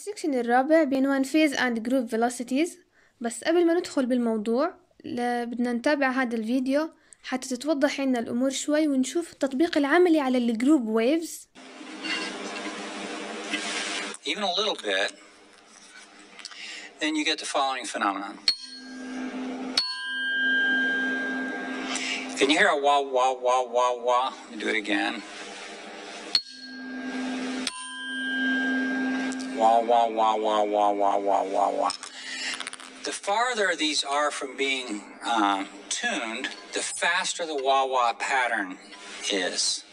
السكشن الرابع بعنوان Phase and Group Velocities بس قبل ما ندخل بالموضوع بدنا نتابع هذا الفيديو حتى تتوضح لنا الأمور شوي ونشوف التطبيق العملي على الجروب ويفز Even a little bit then you get the following phenomenon Can you hear a wah wah wah wah wah? Do it again. Wah, wah, wah, wah, wah, wah, wah, wah, wah. The farther these are from being um, tuned, the faster the wah wah pattern is.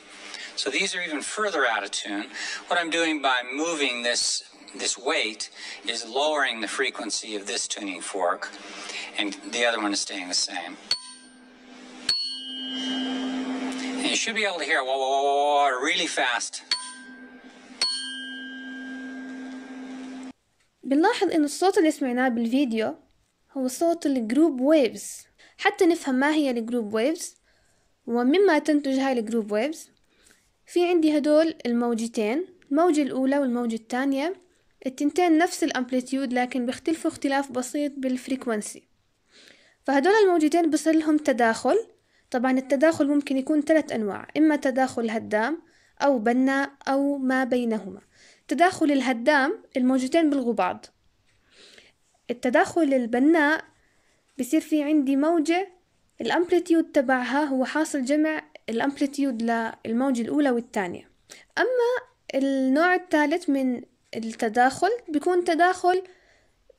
So these are even further out of tune. What I'm doing by moving this this weight is lowering the frequency of this tuning fork, and the other one is staying the same. And you should be able to hear wah wah wah, wah really fast بنلاحظ إن الصوت اللي سمعناه بالفيديو هو صوت الجروب ويفز حتى نفهم ما هي الجروب ويفز ومما تنتج هاي الجروب ويفز في عندي هدول الموجتين الموجة الأولى والموجة الثانية التنتين نفس الأمبليتيود لكن بيختلفوا اختلاف بسيط بالفريكونسي فهدول الموجتين بصير لهم تداخل طبعا التداخل ممكن يكون ثلاث أنواع إما تداخل هدام أو بناء أو ما بينهما تداخل الهدام الموجودين بعض التداخل البناء بصير في عندي موجة الامبليتيود تبعها هو حاصل جمع الامبليتيود للموجة الأولى والثانية أما النوع الثالث من التداخل بيكون تداخل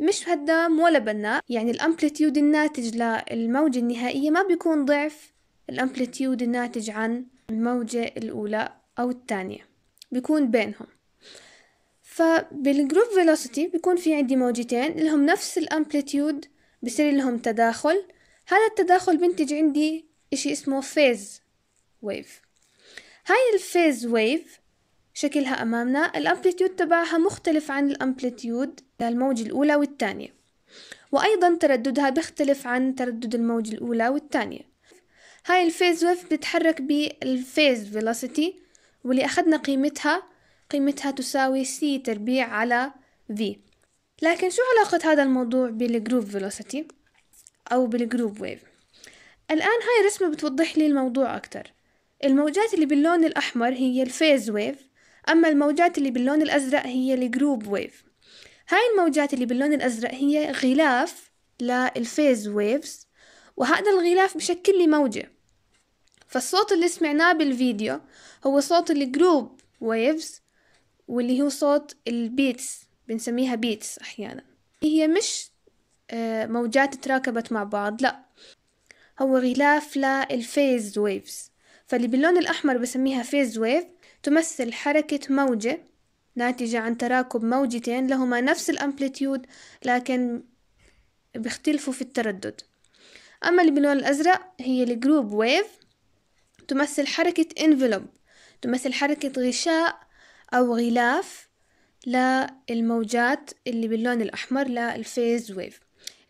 مش هدام ولا بناء يعني الامبليتيود الناتج للموجة النهائية ما بيكون ضعف الامبليتيود الناتج عن الموجة الأولى أو الثانية بيكون بينهم فبالجروب فيلوسيتي بيكون في عندي موجتين هم نفس الامبليتيود بصير لهم تداخل هذا التداخل بنتج عندي اشي اسمه فيز ويف هاي الفيز ويف شكلها امامنا الامبليتيود تبعها مختلف عن الامبليتيود للموجة الاولى والتانية وايضا ترددها بيختلف عن تردد الموجة الاولى والتانية هاي الفيز ويف بتتحرك بالفيز فيلوسيتي واللي اخذنا قيمتها قيمتها تساوي c تربيع على v لكن شو علاقة هذا الموضوع بالجروب فيلوسيتي أو بالجروب ويف الآن هاي الرسمة بتوضح لي الموضوع أكتر الموجات اللي باللون الأحمر هي الفيز ويف أما الموجات اللي باللون الأزرق هي الجروب ويف هاي الموجات اللي باللون الأزرق هي غلاف للفيز ويفز وهذا الغلاف بشكل لي موجة فالصوت اللي سمعناه بالفيديو هو صوت الجروب ويفز واللي هو صوت البيتس بنسميها بيتس أحيانا هي مش آه، موجات تراكبت مع بعض لا هو غلاف للفيز ويفز فاللي باللون الأحمر بسميها فيز ويف تمثل حركة موجة ناتجة عن تراكب موجتين لهما نفس الأمبليتيود لكن بيختلفوا في التردد أما اللي باللون الأزرق هي الجروب ويف تمثل حركة انفلوب تمثل حركة غشاء أو غلاف للموجات اللي باللون الأحمر للفيز ويف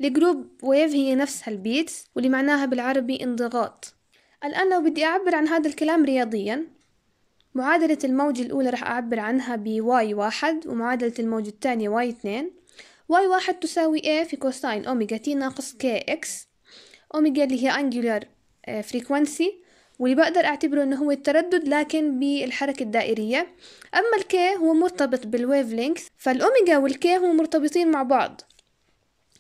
الجروب ويف هي نفسها البيتس واللي معناها بالعربي انضغاط الآن لو بدي أعبر عن هذا الكلام رياضيا معادلة الموجة الأولى راح أعبر عنها ب واحد ومعادلة الموجة واي اثنين واي واحد تساوي a في كوساين أوميجا تي ناقص كي اكس أوميجا اللي هي angular آه، frequency واللي بقدر أعتبره إنه هو التردد لكن بالحركة الدائرية أما الكي هو مرتبط بالويف لينكس فالأوميجا والكي هم مرتبطين مع بعض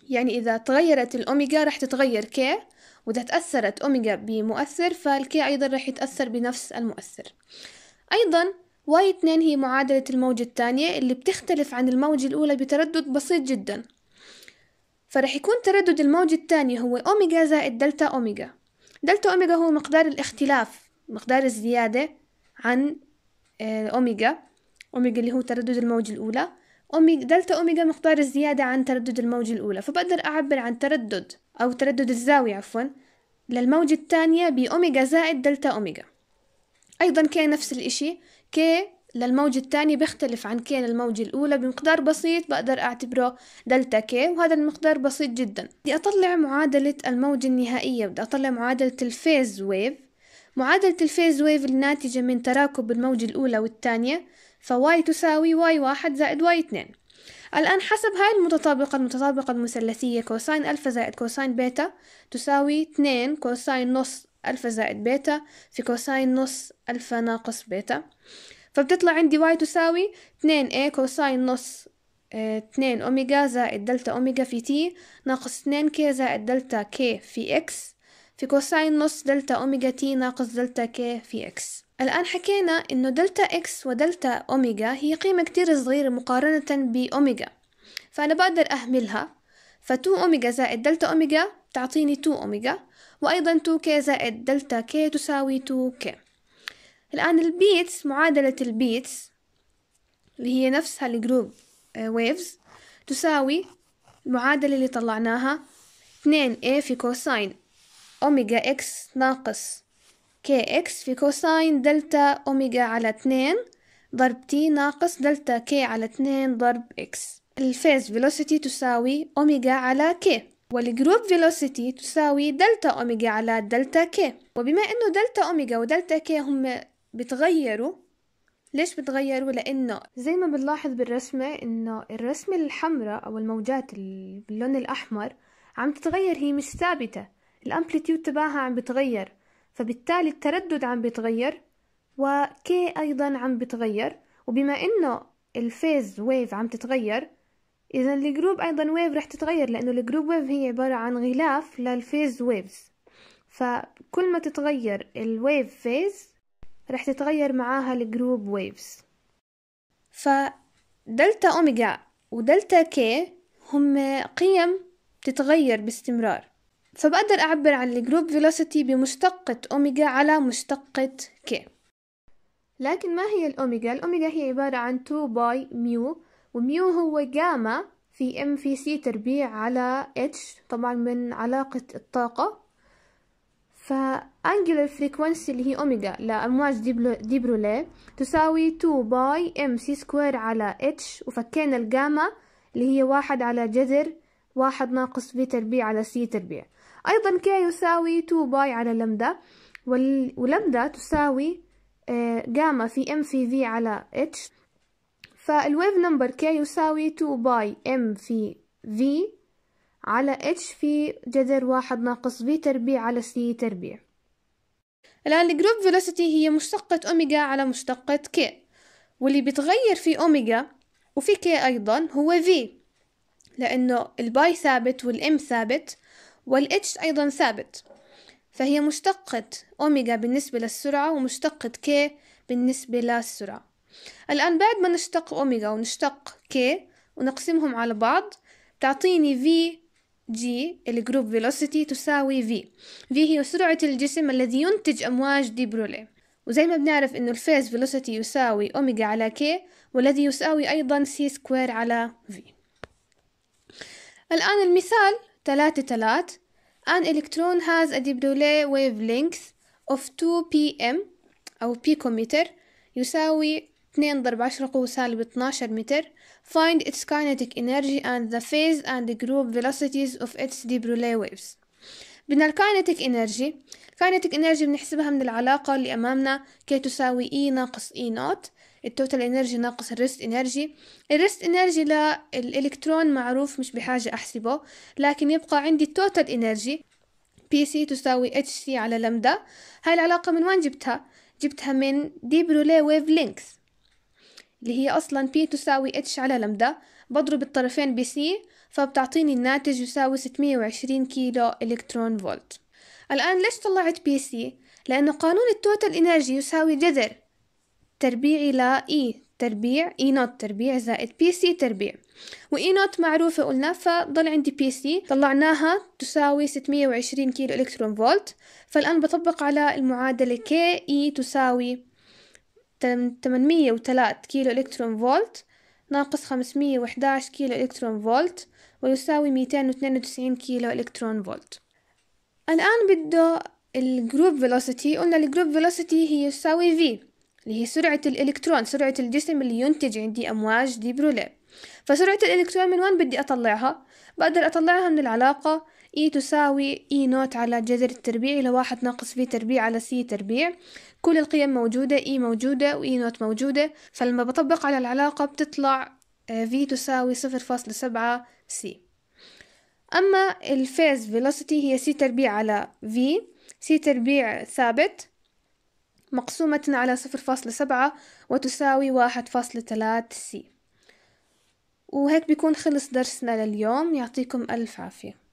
يعني إذا تغيرت الأوميجا رح تتغير كي وإذا تأثرت أوميجا بمؤثر فالكي أيضا رح يتأثر بنفس المؤثر أيضا واي 2 هي معادلة الموجة الثانية اللي بتختلف عن الموجة الأولى بتردد بسيط جدا فرح يكون تردد الموجة الثانية هو أوميجا زائد دلتا أوميجا دلتا أوميجا هو مقدار الاختلاف مقدار الزيادة عن آه، أوميجا أوميجا اللي هو تردد الموج الأولى أوميجا دلتا أوميجا مقدار الزيادة عن تردد الموج الأولى فبقدر أعبر عن تردد أو تردد الزاوية عفوا للموجة الثانية بأوميجا زائد دلتا أوميجا أيضا كي نفس الإشي كي للموج الثاني بيختلف عن كين الموج الأولى بمقدار بسيط بقدر أعتبره دلتا كي وهذا المقدار بسيط جدا بدي أطلع معادلة الموجة النهائية بدي أطلع معادلة الفيز ويف معادلة الفيز ويف الناتجة من تراكب الموجة الأولى والثانية فواي تساوي واي واحد زائد واي اثنين الآن حسب هاي المتطابقة المتطابقة المثلثية كوساين ألفا زائد كوساين بيتا تساوي اثنين كوساين نص ألفا زائد بيتا في كوساين نص ألفا ناقص بيتا فبتطلع عندي واي تساوي 2 a كوساين نص 2 آه، أوميجا زائد دلتا أوميجا في تي ناقص 2 كي زائد دلتا كي في إكس في كوساين نص دلتا أوميجا تي ناقص دلتا كي في إكس الآن حكينا إنه دلتا إكس ودلتا أوميجا هي قيمة كتير صغيرة مقارنة بأوميجا فأنا بقدر أهملها ف2 أوميجا زائد دلتا أوميجا تعطيني 2 أوميجا وأيضا 2 كي زائد دلتا كي تساوي 2 كي الآن البيتس معادلة البيتس اللي هي نفسها الجروب ويفز آه، تساوي المعادلة اللي طلعناها 2a في كوساين أوميجا إكس ناقص KX إكس في كوساين دلتا أوميجا على 2 ضرب تي ناقص دلتا K على 2 ضرب إكس الفيز فيلوسيتي تساوي أوميجا على كي والجروب فيلوسيتي تساوي دلتا أوميجا على دلتا كي وبما أنه دلتا أوميجا ودلتا كي هم بتغيروا ليش بتغيروا لانه زي ما بنلاحظ بالرسمه انه الرسمه الحمراء او الموجات باللون الاحمر عم تتغير هي مش ثابته الامبليتيود تبعها عم بتغير فبالتالي التردد عم بيتغير وكي ايضا عم بتغير وبما انه الفيز ويف عم تتغير اذا الجروب ايضا ويف رح تتغير لانه الجروب ويف هي عباره عن غلاف للفيز ويفز فكل ما تتغير الويف فيز رح تتغير معاها الجروب ويفز فدلتا أوميجا ودلتا كي هم قيم تتغير باستمرار فبقدر أعبر عن الجروب فيلوسيتي بمشتقة أوميجا على مشتقة كي لكن ما هي الأوميجا؟ الأوميجا هي عبارة عن 2 باي ميو وميو هو جاما في ام في سي تربيع على اتش طبعا من علاقة الطاقة فانجلر فريكونسي اللي هي اوميجا لامواج ديبرولي تساوي 2 باي ام سي سكوير على اتش وفكينا الجاما اللي هي واحد على جذر واحد ناقص في تربيع على سي تربيع ايضا كي يساوي 2 باي على لمدا ولمدا تساوي آه، جاما في ام في في على اتش فالويف نمبر كي يساوي 2 باي ام في في على اتش في جذر واحد ناقص في تربيع على سي تربيع الآن الجروب فيلوسيتي هي مشتقة أوميجا على مشتقة كي واللي بتغير في أوميجا وفي كي أيضا هو في لأنه الباي ثابت والإم ثابت والإتش أيضا ثابت فهي مشتقة أوميجا بالنسبة للسرعة ومشتقة كي بالنسبة للسرعة الآن بعد ما نشتق أوميجا ونشتق كي ونقسمهم على بعض تعطيني في G الجروب فيلوسيتي تساوي V V هي سرعة الجسم الذي ينتج أمواج دي برولي وزي ما بنعرف إنه الفيز فيلوسيتي يساوي أوميجا على K والذي يساوي أيضا C سكوير على V الآن المثال ثلاثة ثلاث An electron has a de Broglie wavelength of 2 pm أو picometer يساوي 2 ضرب 10 قوة سالب 12 متر find its kinetic energy and the phase and the group velocities of its de Broglie waves بدنا الكاينتيك انرجي الكاينتيك انرجي بنحسبها من العلاقة اللي امامنا كي تساوي اي e ناقص اي نوت التوتال انرجي ناقص الريست انرجي الريست انرجي للالكترون معروف مش بحاجة احسبه لكن يبقى عندي التوتال انرجي بي سي تساوي اتش سي على لمدا هاي العلاقة من وين جبتها جبتها من دي برولي ويف لينكس اللي هي أصلا بي تساوي اتش على لمدة بضرب الطرفين بسي فبتعطيني الناتج يساوي 620 كيلو إلكترون فولت الآن ليش طلعت بي سي؟ لأنه قانون التوتال إنرجي يساوي جذر تربيعي ل إي e، تربيع إي e نوت تربيع زائد بي سي تربيع وإي نوت e معروفة قلنا فضل عندي بي سي طلعناها تساوي 620 كيلو إلكترون فولت فالآن بطبق على المعادلة كي إي تساوي 803 كيلو إلكترون فولت ناقص 511 كيلو إلكترون فولت ويساوي 292 كيلو إلكترون فولت الآن بده الجروب فيلوسيتي قلنا الجروب فيلوسيتي هي يساوي في اللي هي سرعة الإلكترون سرعة الجسم اللي ينتج عندي أمواج دي برولي فسرعة الإلكترون من وين بدي أطلعها؟ بقدر أطلعها من العلاقة E تساوي E نوت على جذر التربيع إلى واحد ناقص في تربيع على C تربيع كل القيم موجودة إي موجودة وإي نوت موجودة فلما بطبق على العلاقة بتطلع في آه، تساوي صفر فاصلة سبعة سي أما الفيز فيلوسيتي هي سي تربيع على في سي تربيع ثابت مقسومة على صفر فاصلة سبعة وتساوي واحد فاصلة ثلاث سي وهيك بيكون خلص درسنا لليوم يعطيكم ألف عافية